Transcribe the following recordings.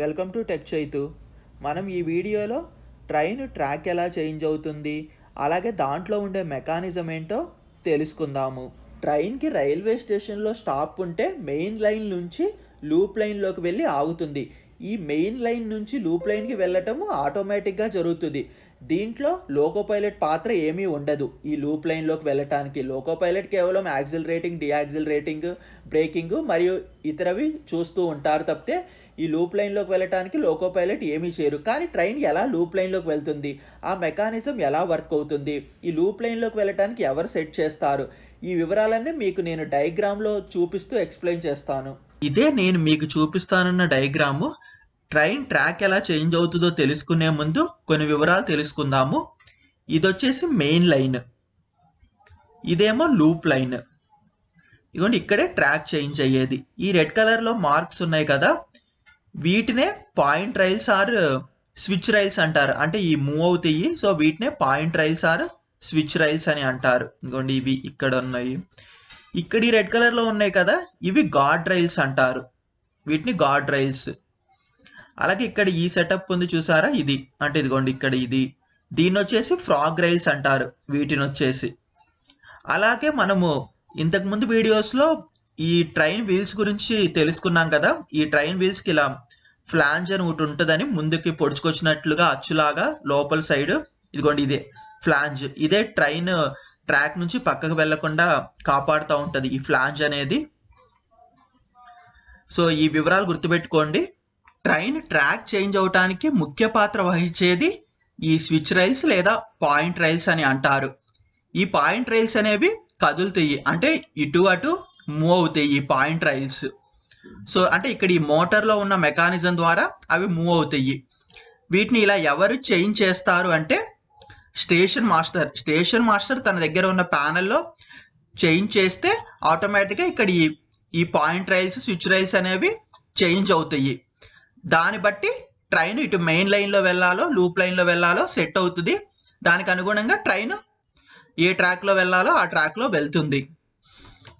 welcome to tech Chaitu మనం ఈ వీడియోలో ట్రైన్ ట్రాక్ ఎలా చేంజ్ అవుతుంది అలాగే దాంట్లో ఉండే మెకానిజం ఏంటో తెలుసుకుందాము ట్రైన్కి రైల్వే స్టేషన్లో స్టాప్ ఉంటే మెయిన్ లైన్ నుంచి లూప్ లైన్లోకి వెళ్ళి ఆగుతుంది ఈ మెయిన్ లైన్ నుంచి లూప్ లైన్కి వెళ్ళటము ఆటోమేటిక్గా జరుగుతుంది దీంట్లో లోకో పైలట్ పాత్ర ఏమీ ఉండదు ఈ లూప్ లైన్లోకి వెళ్ళటానికి లోకో పైలట్ కేవలం యాక్సిల్ రేటింగ్ డియాక్సిల్ రేటింగ్ బ్రేకింగ్ మరియు ఇతరవి చూస్తూ ఉంటారు తప్పితే ఈ లూప్ లైన్లోకి వెళ్ళటానికి లోకో పైలట్ ఏమీ చేయరు కానీ ట్రైన్ ఎలా లూప్ లైన్లోకి వెళ్తుంది ఆ మెకానిజం ఎలా వర్క్ అవుతుంది ఈ లూప్ లైన్లోకి వెళ్ళటానికి ఎవరు సెట్ చేస్తారు ఈ వివరాలన్నీ మీకు నేను డయాగ్రామ్లో చూపిస్తూ ఎక్స్ప్లెయిన్ చేస్తాను ఇదే నేను మీకు చూపిస్తానన్న డయాగ్రాము ట్రైన్ ట్రాక్ ఎలా చేంజ్ అవుతుందో తెలుసుకునే ముందు కొన్ని వివరాలు తెలుసుకుందాము ఇది వచ్చేసి మెయిన్ లైన్ ఇదేమో లూప్ లైన్ ఇదిగోండి ఇక్కడే ట్రాక్ చేంజ్ అయ్యేది ఈ రెడ్ కలర్లో మార్క్స్ ఉన్నాయి కదా వీటినే point rails or switch rails అంటారు అంటే ఈ మూవ్ అవుతాయి సో వీటినే point rails or switch rails అని అంటారు ఇదిగోండి ఇవి ఇక్కడ ఉన్నాయి ఇక్కడ ఈ రెడ్ కలర్లో ఉన్నాయి కదా ఇవి గాడ్ రైల్స్ అంటారు వీటిని గాడ్ రైల్స్ అలాగే ఇక్కడ ఈ సెటప్ ఉంది చూసారా ఇది అంటే ఇదిగోండి ఇక్కడ ఇది దీన్ని వచ్చేసి ఫ్రాగ్ రైల్స్ అంటారు వీటిని వచ్చేసి అలాగే మనము ఇంతకుముందు వీడియోస్లో ఈ ట్రైన్ వీల్స్ గురించి తెలుసుకున్నాం కదా ఈ ట్రైన్ వీల్స్కి ఇలా ఫ్లాంజ్ అని ఒకటి ఉంటుందని ముందుకి పొడుచుకొచ్చినట్లుగా అచ్చులాగా లోపల సైడ్ ఇదిగోండి ఇదే ఫ్లాంజ్ ఇదే ట్రైన్ ట్రాక్ నుంచి పక్కకు వెళ్లకుండా కాపాడుతూ ఉంటుంది ఈ ఫ్లాంజ్ అనేది సో ఈ వివరాలు గుర్తుపెట్టుకోండి ట్రైన్ ట్రాక్ చేంజ్ అవటానికి ముఖ్య పాత్ర వహించేది ఈ స్విచ్ రైల్స్ లేదా పాయింట్ రైల్స్ అని అంటారు ఈ పాయింట్ రైల్స్ అనేవి కదులుతాయి అంటే ఇటు అటు మూవ్ అవుతాయి ఈ పాయింట్ రైల్స్ సో అంటే ఇక్కడ ఈ మోటార్లో ఉన్న మెకానిజం ద్వారా అవి మూవ్ అవుతాయి వీటిని ఇలా ఎవరు చేంజ్ చేస్తారు అంటే స్టేషన్ మాస్టర్ స్టేషన్ మాస్టర్ తన దగ్గర ఉన్న ప్యానెల్లో చేంజ్ చేస్తే ఆటోమేటిక్గా ఇక్కడ ఈ ఈ పాయింట్ రైల్స్ స్విచ్ రైల్స్ అనేవి చేంజ్ అవుతాయి దాన్ని బట్టి ట్రైన్ ఇటు మెయిన్ లైన్లో వెళ్ళాలో లూప్ లైన్లో వెళ్ళాలో సెట్ అవుతుంది దానికి అనుగుణంగా ట్రైన్ ఏ ట్రాక్లో వెళ్ళాలో ఆ ట్రాక్లో వెళ్తుంది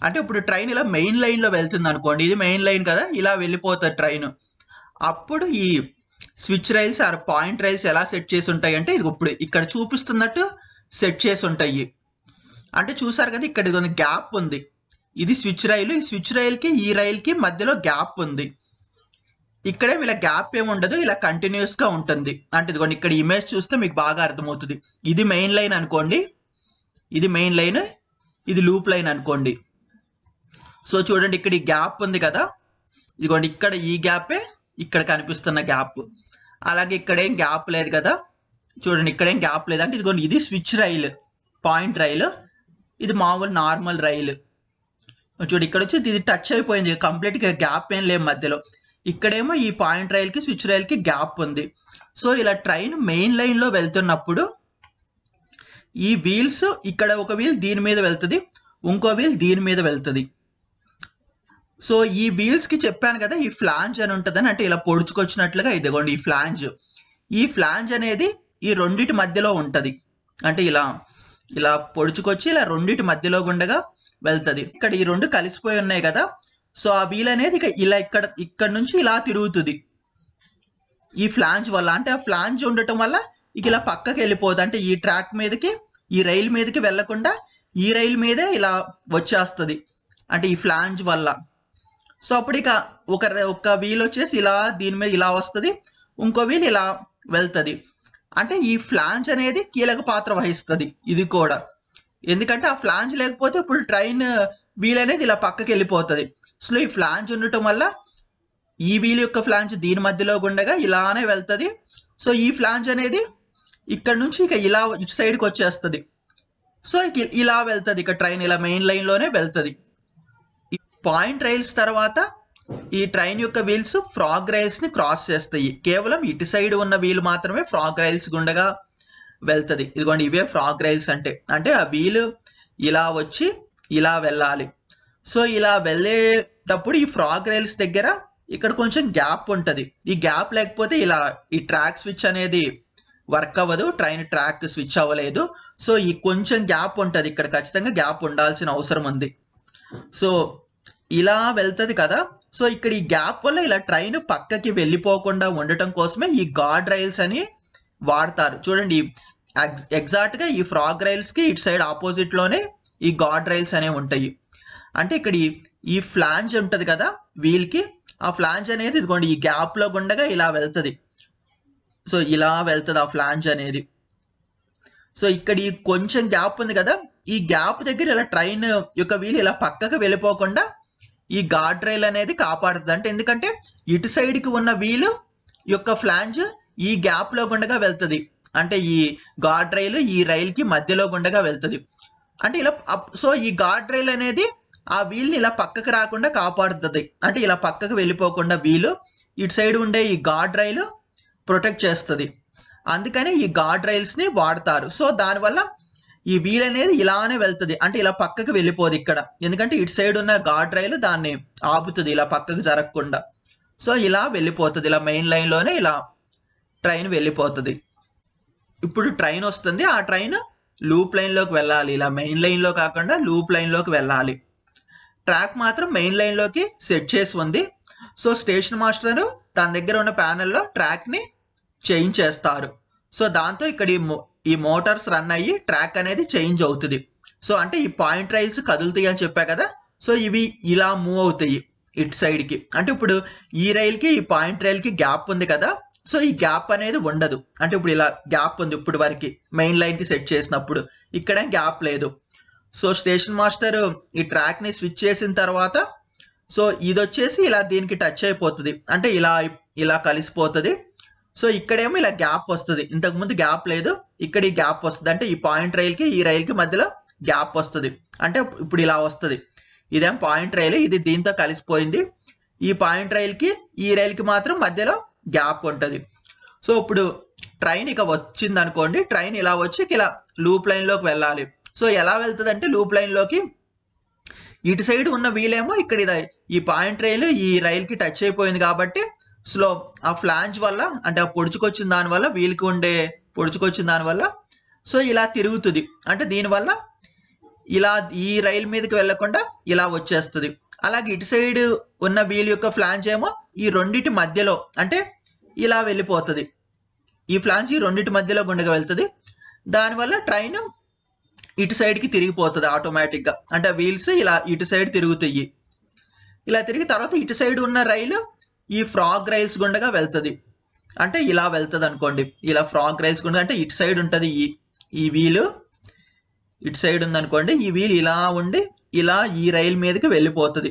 అంటే ఇప్పుడు ట్రైన్ ఇలా మెయిన్ లైన్లో వెళ్తుంది అనుకోండి ఇది మెయిన్ లైన్ కదా ఇలా వెళ్ళిపోతుంది ట్రైన్ అప్పుడు ఈ switch rails or point rails ఎలా సెట్ చేసి ఉంటాయి అంటే ఇది ఇప్పుడు ఇక్కడ చూపిస్తున్నట్టు సెట్ చేసి ఉంటాయి అంటే చూసారు కదా ఇక్కడ ఇది గ్యాప్ ఉంది ఇది స్విచ్ రైలు ఈ స్విచ్ రైల్కి ఈ రైల్కి మధ్యలో గ్యాప్ ఉంది ఇక్కడే ఇలా గ్యాప్ ఏమి ఉండదు ఇలా కంటిన్యూస్గా ఉంటుంది అంటే ఇదిగోండి ఇక్కడ ఇమేజ్ చూస్తే మీకు బాగా అర్థమవుతుంది ఇది మెయిన్ లైన్ అనుకోండి ఇది మెయిన్ లైన్ ఇది లూప్ లైన్ అనుకోండి సో చూడండి ఇక్కడ ఈ గ్యాప్ ఉంది కదా ఇదిగోండి ఇక్కడ ఈ గ్యాపే ఇక్కడ కనిపిస్తున్న గ్యాప్ అలాగే ఇక్కడేం గ్యాప్ లేదు కదా చూడండి ఇక్కడేం గ్యాప్ లేదు అంటే ఇదిగోండి ఇది స్విచ్ రైలు పాయింట్ రైలు ఇది మామూలు నార్మల్ రైలు చూడు ఇక్కడ వచ్చి ఇది టచ్ అయిపోయింది కంప్లీట్గా గ్యాప్ ఏం లేదు మధ్యలో ఇక్కడేమో ఈ పాయింట్ రైల్కి స్విచ్ రైల్కి గ్యాప్ ఉంది సో ఇలా ట్రైన్ మెయిన్ లైన్లో వెళ్తున్నప్పుడు ఈ వీల్స్ ఇక్కడ ఒక వీల్ దీని మీద వెళ్తుంది ఇంకో వీల్ దీని మీద వెళ్తుంది సో ఈ వీల్స్ కి చెప్పాను కదా ఈ ఫ్లాంజ్ అని ఉంటుందని అంటే ఇలా పొడుచుకొచ్చినట్లుగా ఇదిగోండి ఈ ఫ్లాంజ్ ఈ ఫ్లాంజ్ అనేది ఈ రెండిటి మధ్యలో ఉంటది అంటే ఇలా ఇలా పొడుచుకొచ్చి ఇలా రెండిటి మధ్యలో గుండగా వెళ్తుంది ఇక్కడ ఈ రెండు కలిసిపోయి ఉన్నాయి కదా సో ఆ వీల్ అనేది ఇలా ఇక్కడ ఇక్కడ నుంచి ఇలా తిరుగుతుంది ఈ ఫ్లాంజ్ వల్ల అంటే ఆ ఫ్లాంజ్ ఉండటం వల్ల ఇక ఇలా పక్కకి వెళ్ళిపోదు అంటే ఈ ట్రాక్ మీదకి ఈ రైలు మీదకి వెళ్లకుండా ఈ రైలు మీదే ఇలా వచ్చేస్తుంది అంటే ఈ ఫ్లాంజ్ వల్ల సో అప్పుడు ఇక ఒక ఒక వీల్ వచ్చేసి ఇలా దీని మీద ఇలా వస్తుంది ఇంకో వీల్ ఇలా వెళ్తుంది అంటే ఈ ఫ్లాంజ్ అనేది కీలక పాత్ర వహిస్తుంది ఇది కూడా ఎందుకంటే ఆ ఫ్లాంజ్ లేకపోతే ఇప్పుడు ట్రైన్ వీల్ అనేది ఇలా పక్కకి వెళ్ళిపోతుంది సో ఈ ఫ్లాంజ్ ఉండటం వల్ల ఈ వీల్ యొక్క ఫ్లాంజ్ దీని మధ్యలో ఉండగా ఇలానే వెళ్తుంది సో ఈ ఫ్లాంజ్ అనేది ఇక్కడ నుంచి ఇక ఇలా ఇటు సైడ్కి వచ్చేస్తుంది సో ఇలా వెళ్తుంది ఇక ట్రైన్ ఇలా మెయిన్ లైన్లోనే వెళ్తుంది పాయింట్ రైల్స్ తర్వాత ఈ ట్రైన్ యొక్క వీల్స్ ఫ్రాగ్ రైల్స్ని క్రాస్ చేస్తాయి కేవలం ఇటు సైడ్ ఉన్న వీల్ మాత్రమే ఫ్రాగ్ రైల్స్ గుండగా వెళ్తుంది ఇదిగోండి ఇవే ఫ్రాగ్ రైల్స్ అంటే అంటే ఆ వీల్ ఇలా వచ్చి ఇలా వెళ్ళాలి సో ఇలా వెళ్ళేటప్పుడు ఈ ఫ్రాగ్ రైల్స్ దగ్గర ఇక్కడ కొంచెం గ్యాప్ ఉంటుంది ఈ గ్యాప్ లేకపోతే ఇలా ఈ ట్రాక్ స్విచ్ అనేది వర్క్ అవ్వదు ట్రైన్ ట్రాక్ స్విచ్ అవ్వలేదు సో ఈ కొంచెం గ్యాప్ ఉంటుంది ఇక్కడ ఖచ్చితంగా గ్యాప్ ఉండాల్సిన అవసరం ఉంది సో ఇలా వెళ్తుంది కదా సో ఇక్కడ ఈ గ్యాప్ వల్ల ఇలా ట్రైన్ పక్కకి వెళ్ళిపోకుండా ఉండటం కోసమే ఈ గాడ్ రైల్స్ అని వాడతారు చూడండి ఎగ్జాక్ట్ గా ఈ ఫ్రాగ్ రైల్స్ కి ఇటు సైడ్ ఆపోజిట్ లోనే ఈ గాడ్ రైల్స్ అనేవి ఉంటాయి అంటే ఇక్కడ ఈ ఫ్లాంజ్ ఉంటుంది కదా వీల్ కి ఆ ఫ్లాంజ్ అనేది ఇదిగోండి ఈ గ్యాప్ లో గుండగా ఇలా వెళ్తుంది సో ఇలా వెళ్తుంది ఆ ఫ్లాంజ్ అనేది సో ఇక్కడ ఈ కొంచెం గ్యాప్ ఉంది కదా ఈ గ్యాప్ దగ్గర ఇలా ట్రైన్ యొక్క వీలు ఇలా పక్కకు వెళ్ళిపోకుండా ఈ గాడ్ రైల్ అనేది కాపాడుతుంది అంటే ఎందుకంటే ఇటు సైడ్కి ఉన్న వీలు యొక్క ఫ్లాంజ్ ఈ గ్యాప్ లో గుండగా వెళ్తుంది అంటే ఈ గాడ్ రైలు ఈ రైల్కి మధ్యలో గుండగా వెళ్తుంది అంటే ఇలా సో ఈ గాడ్ రైల్ అనేది ఆ వీల్ని ఇలా పక్కకు రాకుండా కాపాడుతుంది అంటే ఇలా పక్కకు వెళ్ళిపోకుండా వీలు ఇటు సైడ్ ఉండే ఈ గాడ్ రైలు ప్రొటెక్ట్ చేస్తుంది అందుకనే ఈ గాడ్ రైల్స్ని వాడతారు సో దానివల్ల ఈ వీల్ అనేది ఇలానే వెళ్తుంది అంటే ఇలా పక్కకు వెళ్ళిపోదు ఇక్కడ ఎందుకంటే ఇటు సైడ్ ఉన్న గాడ్ రైలు దాన్ని ఆపుతుంది ఇలా పక్కకు జరగకుండా సో ఇలా వెళ్ళిపోతుంది ఇలా మెయిన్ లైన్లోనే ఇలా ట్రైన్ వెళ్ళిపోతుంది ఇప్పుడు ట్రైన్ వస్తుంది ఆ ట్రైన్ లూప్ లైన్లోకి వెళ్ళాలి ఇలా మెయిన్ లైన్లో కాకుండా లూప్ లైన్లోకి వెళ్ళాలి ట్రాక్ మాత్రం మెయిన్ లైన్లోకి సెట్ చేసి ఉంది సో స్టేషన్ మాస్టర్ తన దగ్గర ఉన్న ప్యానెల్లో ట్రాక్ని చేంజ్ చేస్తారు సో దాంతో ఇక్కడ ఈ ఈ మోటార్స్ రన్ అయ్యి ట్రాక్ అనేది చేంజ్ అవుతుంది సో అంటే ఈ పాయింట్ రైల్స్ కదులుతాయి అని చెప్పా కదా సో ఇవి ఇలా మూవ్ అవుతాయి ఇటు సైడ్కి అంటే ఇప్పుడు ఈ రైల్కి ఈ పాయింట్ రైల్కి గ్యాప్ ఉంది కదా సో ఈ గ్యాప్ అనేది ఉండదు అంటే ఇప్పుడు ఇలా గ్యాప్ ఉంది ఇప్పుడు వరకు మెయిన్ లైన్కి సెట్ చేసినప్పుడు ఇక్కడ గ్యాప్ లేదు సో స్టేషన్ మాస్టర్ ఈ ట్రాక్ని స్విచ్ చేసిన తర్వాత సో ఇది వచ్చేసి ఇలా దీనికి టచ్ అయిపోతుంది అంటే ఇలా ఇలా కలిసిపోతుంది సో ఇక్కడేమో ఇలా గ్యాప్ వస్తుంది ఇంతకు ముందు గ్యాప్ లేదు ఇక్కడ ఈ గ్యాప్ వస్తుంది అంటే ఈ పాయింట్ రైల్కి ఈ కి మధ్యలో గ్యాప్ వస్తుంది అంటే ఇప్పుడు ఇలా వస్తుంది ఇదేం పాయింట్ రైలు ఇది దీంతో కలిసిపోయింది ఈ పాయింట్ రైల్కి ఈ కి మాత్రం మధ్యలో గ్యాప్ ఉంటుంది సో ఇప్పుడు ట్రైన్ ఇక వచ్చింది అనుకోండి ట్రైన్ ఇలా వచ్చి ఇలా లూప్ లైన్లోకి వెళ్ళాలి సో ఎలా వెళ్తుంది అంటే లూప్ లైన్లోకి ఇటు సైడ్ ఉన్న వీలేమో ఇక్కడ ఇది ఈ పాయింట్ రైలు ఈ కి టచ్ అయిపోయింది కాబట్టి స్లోప్ ఆ ఫ్లాంజ్ వల్ల అంటే ఆ పొడుచుకొచ్చిన దానివల్ల వీలుకి ఉండే పొడుచుకొచ్చిన దానివల్ల సో ఇలా తిరుగుతుంది అంటే దీనివల్ల ఇలా ఈ రైలు మీదకి వెళ్లకుండా ఇలా వచ్చేస్తుంది అలాగే ఇటు సైడ్ ఉన్న వీల్ యొక్క ఫ్లాంజ్ ఏమో ఈ రెండిటి మధ్యలో అంటే ఇలా వెళ్ళిపోతుంది ఈ ఫ్లాంజ్ ఈ రెండిటి మధ్యలో గుండెగా వెళ్తుంది దానివల్ల ట్రైన్ ఇటు సైడ్కి తిరిగిపోతుంది ఆటోమేటిక్గా అంటే వీల్స్ ఇలా ఇటు సైడ్ తిరుగుతాయి ఇలా తిరిగి తర్వాత ఇటు సైడ్ ఉన్న రైలు ఈ ఫ్రాగ్ రైల్స్ గుండగా వెళ్తుంది అంటే ఇలా వెళ్తుంది అనుకోండి ఇలా ఫ్రాగ్ రైల్స్ గుండగా అంటే ఇటు సైడ్ ఉంటుంది ఈ ఈ వీలు ఇటు సైడ్ ఉందనుకోండి ఈ వీలు ఇలా ఉండి ఇలా ఈ రైల్ మీదకి వెళ్ళిపోతుంది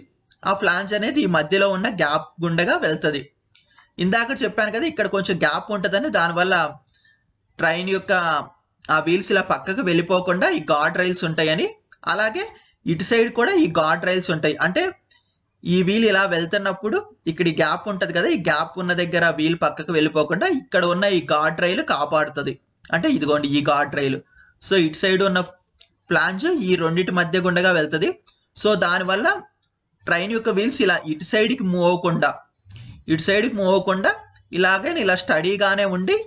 ఆ ఫ్లాంజ్ అనేది ఈ మధ్యలో ఉన్న గ్యాప్ గుండగా వెళ్తుంది ఇందాక చెప్పాను కదా ఇక్కడ కొంచెం గ్యాప్ ఉంటుందని దానివల్ల ట్రైన్ యొక్క ఆ వీల్స్ ఇలా పక్కకు వెళ్ళిపోకుండా ఈ గాడ్ రైల్స్ ఉంటాయని అలాగే ఇటు సైడ్ కూడా ఈ గాడ్ రైల్స్ ఉంటాయి అంటే ఈ వీల్ ఇలా వెళ్తున్నప్పుడు ఇక్కడ ఈ గ్యాప్ ఉంటుంది కదా ఈ గ్యాప్ ఉన్న దగ్గర వీల్ పక్కకు వెళ్ళిపోకుండా ఇక్కడ ఉన్న ఈ గాడ్ రైలు కాపాడుతుంది అంటే ఇదిగోండి ఈ గాడ్ రైలు సో ఇటు సైడ్ ఉన్న ఫ్లాంజ్ ఈ రెండింటి మధ్య గుండగా వెళ్తుంది సో దానివల్ల ట్రైన్ యొక్క వీల్స్ ఇలా ఇటు సైడ్కి మూవ్ అవ్వకుండా ఇటు సైడ్కి మూవ్ అవ్వకుండా ఇలాగే ఇలా స్టడీగానే ఉండి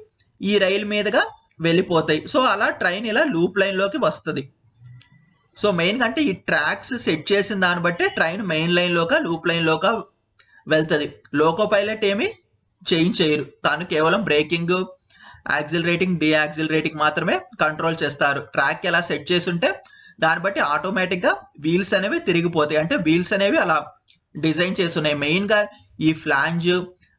ఈ రైలు మీదుగా వెళ్ళిపోతాయి సో అలా ట్రైన్ ఇలా లూప్ లైన్లోకి వస్తుంది సో మెయిన్ అంటే ఈ ట్రాక్స్ సెట్ చేసిన దాన్ని బట్టి ట్రైన్ మెయిన్ లోక లూప్ లోక వెళ్తుంది లోకో పైలట్ ఏమి చేంజ్ చేయరు తాను కేవలం బ్రేకింగ్ యాక్సిలరేటింగ్ రేటింగ్ మాత్రమే కంట్రోల్ చేస్తారు ట్రాక్ ఎలా సెట్ చేసి ఉంటే దాన్ని బట్టి ఆటోమేటిక్గా వీల్స్ అనేవి తిరిగిపోతాయి అంటే వీల్స్ అనేవి అలా డిజైన్ చేస్తున్నాయి మెయిన్గా ఈ ఫ్లాంజ్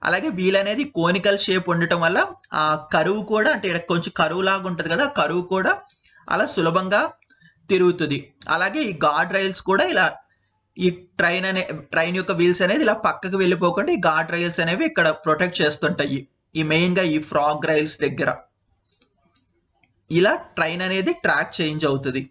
అలాగే వీల్ అనేది కోనికల్ షేప్ ఉండటం వల్ల ఆ కరువు కూడా అంటే ఇక్కడ కొంచెం కరువు లాగా ఉంటుంది కదా కరువు కూడా అలా సులభంగా తిరుగుతుంది అలాగే ఈ గాడ్ రైల్స్ కూడా ఇలా ఈ ట్రైన్ అనే ట్రైన్ యొక్క వీల్స్ అనేది ఇలా పక్కకు వెళ్ళిపోకుండా ఈ గాడ్ రైల్స్ అనేవి ఇక్కడ ప్రొటెక్ట్ చేస్తుంటాయి ఈ మెయిన్గా ఈ ఫ్రాగ్ రైల్స్ దగ్గర ఇలా ట్రైన్ అనేది ట్రాక్ చేంజ్ అవుతుంది